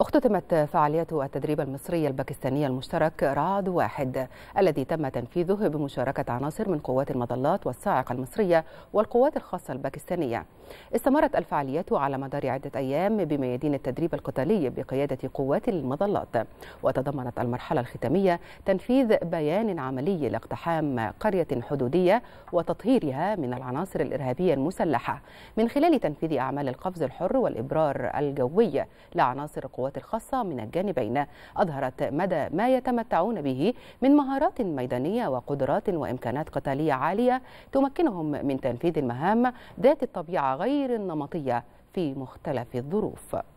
اختتمت فعاليات التدريب المصري الباكستاني المشترك رعد واحد الذي تم تنفيذه بمشاركة عناصر من قوات المظلات والصاعقة المصرية والقوات الخاصة الباكستانية استمرت الفعاليات على مدار عدة أيام بميادين التدريب القتالي بقيادة قوات المظلات وتضمنت المرحلة الختامية تنفيذ بيان عملي لاقتحام قرية حدودية وتطهيرها من العناصر الإرهابية المسلحة من خلال تنفيذ أعمال القفز الحر والإبرار الجوي لعناصر قوات القوات الخاصة من الجانبين أظهرت مدى ما يتمتعون به من مهارات ميدانية وقدرات وإمكانات قتالية عالية تمكنهم من تنفيذ المهام ذات الطبيعة غير النمطية في مختلف الظروف